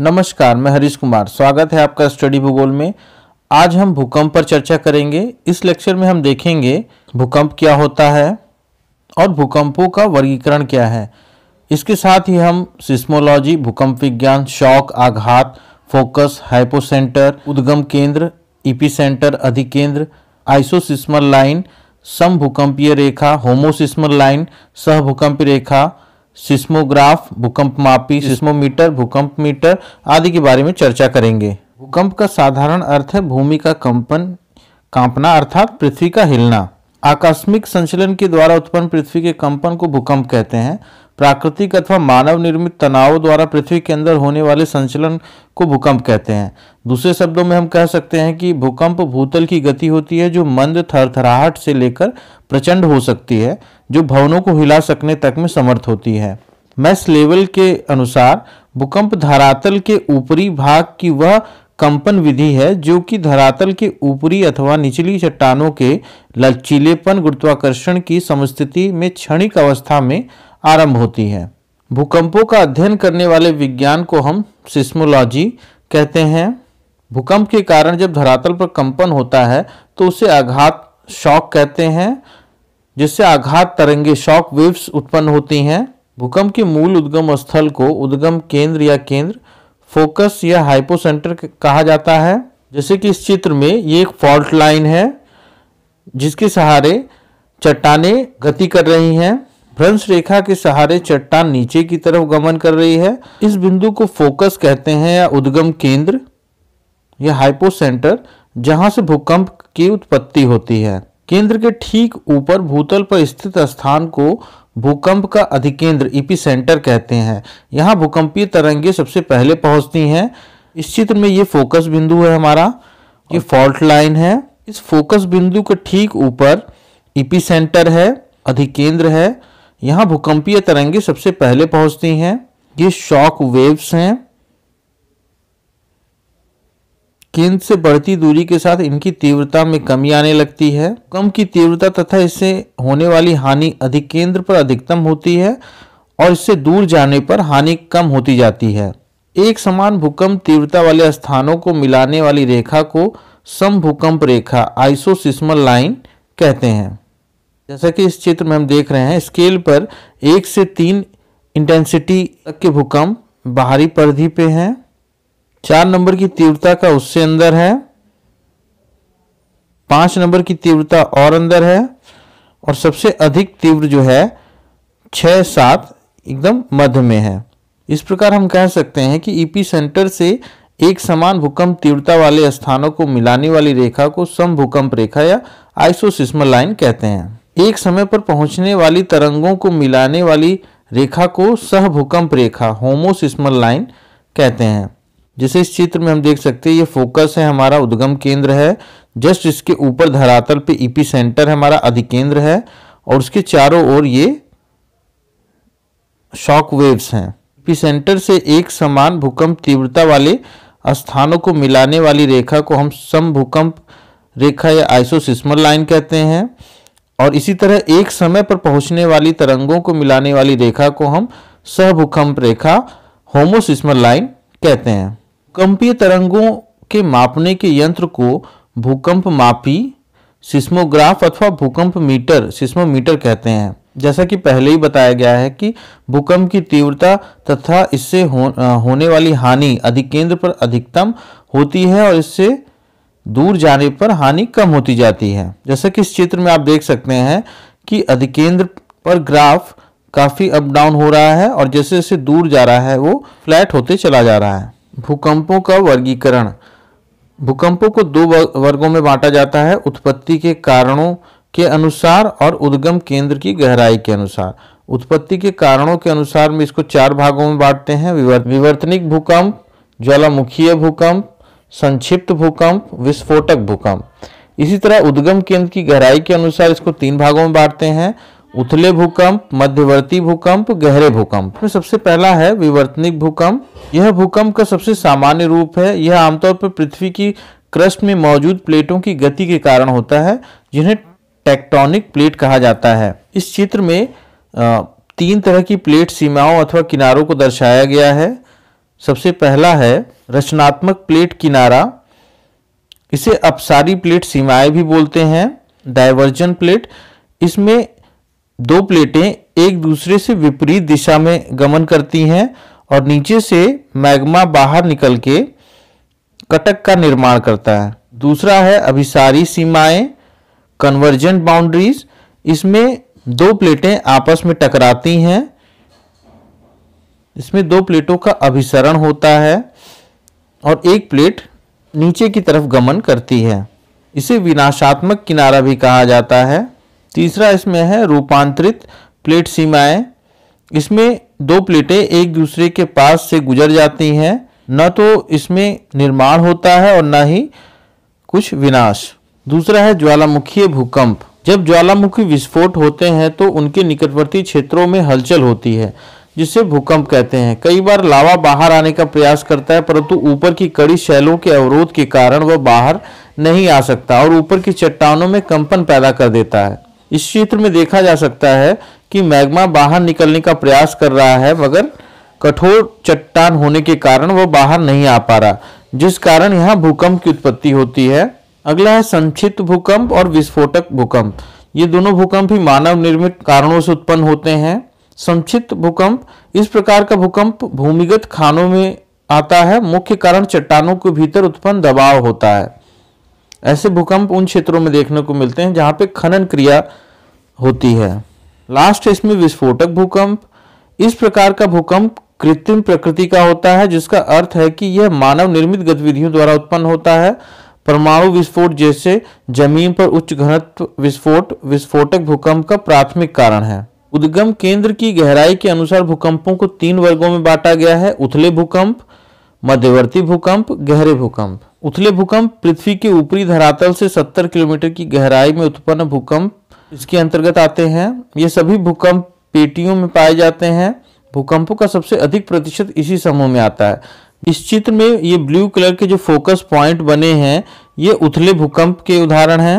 नमस्कार मैं हरीश कुमार स्वागत है आपका स्टडी भूगोल में आज हम भूकंप पर चर्चा करेंगे इस लेक्चर में हम देखेंगे भूकंप क्या होता है और भूकंपों का वर्गीकरण क्या है इसके साथ ही हम सिस्मोलॉजी भूकंप विज्ञान शौक आघात फोकस हाइपोसेंटर उद्गम केंद्र ईपी सेंटर अधिकेंद्र आइसोसिस्मल लाइन सम भूकंपीय रेखा होमोसिस्मल लाइन सह भूकंपीय रेखा सिस्मोग्राफ भूकंप मापी सिस्मोमीटर भूकंप मीटर आदि के बारे में चर्चा करेंगे भूकंप का साधारण अर्थ है भूमि का कंपन कांपना अर्थात पृथ्वी का हिलना आकस्मिक संचलन के द्वारा उत्पन्न पृथ्वी के कंपन को भूकंप कहते हैं प्राकृतिक अथवा मानव निर्मित तनाव द्वारा पृथ्वी के अंदर होने वाले संचलन को भूकंप कहते हैं दूसरे शब्दों में हम कह सकते हैं कि भूकंप भूतल की गति होती है जो मंद थरथराहट से लेकर प्रचंड हो सकती है जो भवनों को हिला सकने तक में समर्थ होती है मैस लेवल के अनुसार भूकंप धरातल के ऊपरी भाग की वह कंपन विधि है जो कि धरातल के ऊपरी अथवा निचली चट्टानों के लचीलेपन गुरुत्वाकर्षण की समस्थिति में क्षणिक अवस्था में आरंभ होती है भूकंपों का अध्ययन करने वाले विज्ञान को हम सिस्मोलॉजी कहते हैं भूकंप के कारण जब धरातल पर कंपन होता है तो उसे आघात शॉक कहते हैं जिससे आघात तरंगे शॉक वेव्स उत्पन्न होती हैं भूकंप के मूल उद्गम स्थल को उद्गम केंद्र या केंद्र फोकस या हाइपोसेंटर कहा जाता है जैसे कि इस चित्र में ये एक फॉल्ट लाइन है जिसके सहारे चट्टाने गति कर रही हैं भ्रंश रेखा के सहारे चट्टान नीचे की तरफ गमन कर रही है इस बिंदु को फोकस कहते हैं या उद्गम केंद्र या हाइपोसेंटर जहां से भूकंप की उत्पत्ति होती है केंद्र के ठीक ऊपर भूतल पर स्थित स्थान को भूकंप का अधिकेंद्र सेंटर कहते हैं यहाँ भूकंपीय तरंगे सबसे पहले पहुंचती हैं इस चित्र में ये फोकस बिंदु है हमारा ये फॉल्ट लाइन है इस फोकस बिंदु के ठीक ऊपर सेंटर है अधिकेंद्र है यहाँ भूकंपीय तरंगे सबसे पहले पहुंचती हैं ये शॉक वेव्स हैं केंद्र से बढ़ती दूरी के साथ इनकी तीव्रता में कमी आने लगती है कम की तीव्रता तथा इससे होने वाली हानि अधिक केंद्र पर अधिकतम होती है और इससे दूर जाने पर हानि कम होती जाती है एक समान भूकंप तीव्रता वाले स्थानों को मिलाने वाली रेखा को सम भूकंप रेखा आइसोसिस्मल लाइन कहते हैं जैसा कि इस चित्र में हम देख रहे हैं स्केल पर एक से तीन इंटेंसिटी तक के भूकंप बाहरी परिधि पे हैं चार नंबर की तीव्रता का उससे अंदर है पाँच नंबर की तीव्रता और अंदर है और सबसे अधिक तीव्र जो है छः सात एकदम मध्य में है इस प्रकार हम कह सकते हैं कि ईपी e सेंटर से एक समान भूकंप तीव्रता वाले स्थानों को मिलाने वाली रेखा को सम भूकंप रेखा या आइसोसिस्मल लाइन कहते हैं एक समय पर पहुंचने वाली तरंगों को मिलाने वाली रेखा को सह भूकंप रेखा होमोसिस्मल लाइन कहते हैं जिसे इस चित्र में हम देख सकते हैं ये फोकस है हमारा उद्गम केंद्र है जस्ट इसके ऊपर धरातल पे ईपी सेंटर हमारा अधिकेंद्र है और उसके चारों ओर ये शॉक वेव्स हैं ईपी सेंटर से एक समान भूकंप तीव्रता वाले स्थानों को मिलाने वाली रेखा को हम भूकंप रेखा या आइसोसिस्मल लाइन कहते हैं और इसी तरह एक समय पर पहुंचने वाली तरंगों को मिलाने वाली रेखा को हम सहभूकंप रेखा होमोसिस्मल लाइन कहते हैं भूकंपीय तरंगों के मापने के यंत्र को भूकंप मापी सिस्मोग्राफ अथवा भूकंप मीटर सिस्मोमीटर कहते हैं जैसा कि पहले ही बताया गया है कि भूकंप की तीव्रता तथा इससे हो, होने वाली हानि अधिकेंद्र पर अधिकतम होती है और इससे दूर जाने पर हानि कम होती जाती है जैसे कि इस चित्र में आप देख सकते हैं कि अधिकेंद्र पर ग्राफ काफ़ी अप डाउन हो रहा है और जैसे जैसे दूर जा रहा है वो फ्लैट होते चला जा रहा है भूकंपों का वर्गीकरण भूकंपों को दो वर्गों में बांटा जाता है उत्पत्ति के कारणों के अनुसार और उद्गम केंद्र की गहराई के अनुसार उत्पत्ति के कारणों के अनुसार में इसको चार भागों में बांटते हैं विवर्तनिक भूकंप ज्वालामुखीय भूकंप संक्षिप्त भूकंप विस्फोटक भूकंप इसी तरह उद्गम केंद्र की गहराई के अनुसार इसको तीन भागों में बांटते हैं उथले भूकंप मध्यवर्ती भूकंप गहरे भूकंप में सबसे पहला है विवर्तनिक भूकंप यह भूकंप का सबसे सामान्य रूप है यह आमतौर पर पृथ्वी की क्रस्ट में मौजूद प्लेटों की गति के कारण होता है जिन्हें टेक्टोनिक प्लेट कहा जाता है इस चित्र में तीन तरह की प्लेट सीमाओं अथवा किनारों को दर्शाया गया है सबसे पहला है रचनात्मक प्लेट किनारा इसे अपसारी प्लेट सीमाएं भी बोलते हैं डाइवर्जन प्लेट इसमें दो प्लेटें एक दूसरे से विपरीत दिशा में गमन करती हैं और नीचे से मैग्मा बाहर निकल के कटक का निर्माण करता है दूसरा है अभिसारी सीमाएं कन्वर्जेंट बाउंड्रीज इसमें दो प्लेटें आपस में टकराती हैं इसमें दो प्लेटों का अभिसरण होता है और एक प्लेट नीचे की तरफ गमन करती है इसे विनाशात्मक किनारा भी कहा जाता है तीसरा इसमें है रूपांतरित प्लेट सीमाएं इसमें दो प्लेटें एक दूसरे के पास से गुजर जाती हैं न तो इसमें निर्माण होता है और न ही कुछ विनाश दूसरा है ज्वालामुखीय भूकंप जब ज्वालामुखी विस्फोट होते हैं तो उनके निकटवर्ती क्षेत्रों में हलचल होती है जिसे भूकंप कहते हैं कई बार लावा बाहर आने का प्रयास करता है परंतु ऊपर की कड़ी शैलों के अवरोध के कारण वह बाहर नहीं आ सकता और ऊपर की चट्टानों में कंपन पैदा कर देता है इस क्षेत्र में देखा जा सकता है कि मैग्मा बाहर निकलने का प्रयास कर रहा है मगर कठोर चट्टान होने के कारण वह बाहर नहीं आ पा रहा जिस कारण यहाँ भूकंप की उत्पत्ति होती है अगला है संक्षिप्त भूकंप और विस्फोटक भूकंप ये दोनों भूकंप ही मानव निर्मित कारणों से उत्पन्न होते हैं संक्षिप्त भूकंप इस प्रकार का भूकंप भूमिगत खानों में आता है मुख्य कारण चट्टानों के भीतर उत्पन्न दबाव होता है ऐसे भूकंप उन क्षेत्रों में देखने को मिलते हैं जहां पे खनन क्रिया होती है लास्ट इसमें विस्फोटक भूकंप इस प्रकार का भूकंप कृत्रिम प्रकृति का होता है जिसका अर्थ है कि यह मानव निर्मित गतिविधियों द्वारा उत्पन्न होता है परमाणु विस्फोट जैसे जमीन पर उच्च घनत्व विस्फोट विस्फोटक भूकंप का प्राथमिक कारण है उद्गम केंद्र की गहराई के अनुसार भूकंपों को तीन वर्गों में बांटा गया है उथले भूकंप मध्यवर्ती भूकंप गहरे भूकंप उथले भूकंप पृथ्वी के ऊपरी धरातल से 70 किलोमीटर की गहराई में उत्पन्न भूकंप इसके अंतर्गत आते हैं ये सभी भूकंप पेटियों में पाए जाते हैं भूकंपों का सबसे अधिक प्रतिशत इसी समूह में आता है इस चित्र में ये ब्लू कलर के जो फोकस पॉइंट बने हैं ये उथले भूकंप के उदाहरण हैं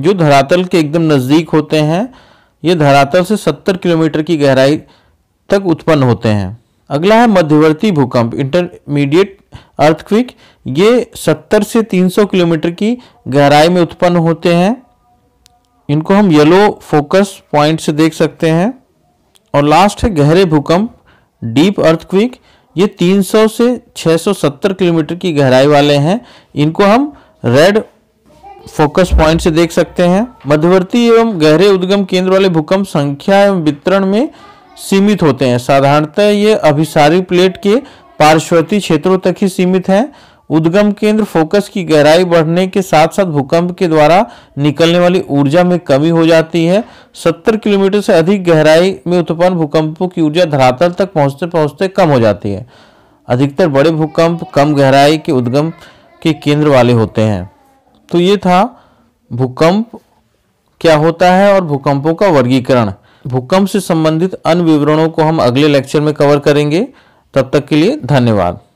जो धरातल के एकदम नज़दीक होते हैं ये धरातल से 70 किलोमीटर की गहराई तक उत्पन्न होते हैं अगला है मध्यवर्ती भूकंप इंटरमीडिएट अर्थक्विक ये 70 से 300 किलोमीटर की गहराई में उत्पन्न होते हैं इनको हम येलो फोकस पॉइंट से देख सकते हैं और लास्ट है गहरे भूकंप डीप अर्थक्विक ये 300 से 670 किलोमीटर की गहराई वाले हैं इनको हम रेड फोकस पॉइंट से देख सकते हैं मध्यवर्ती एवं गहरे उद्गम केंद्र वाले भूकंप संख्या एवं वितरण में सीमित होते हैं साधारणतः ये अभिसारी प्लेट के पार्श्वती क्षेत्रों तक ही सीमित हैं उद्गम केंद्र फोकस की गहराई बढ़ने के साथ साथ भूकंप के द्वारा निकलने वाली ऊर्जा में कमी हो जाती है 70 किलोमीटर से अधिक गहराई में उत्पन्न भूकंपों की ऊर्जा धरातल तक पहुंचते पहुंचते कम हो जाती है अधिकतर बड़े भूकंप कम गहराई के उद्गम के केंद्र वाले होते हैं तो ये था भूकंप क्या होता है और भूकंपों का वर्गीकरण भूकंप से संबंधित अन्य विवरणों को हम अगले लेक्चर में कवर करेंगे तब तक के लिए धन्यवाद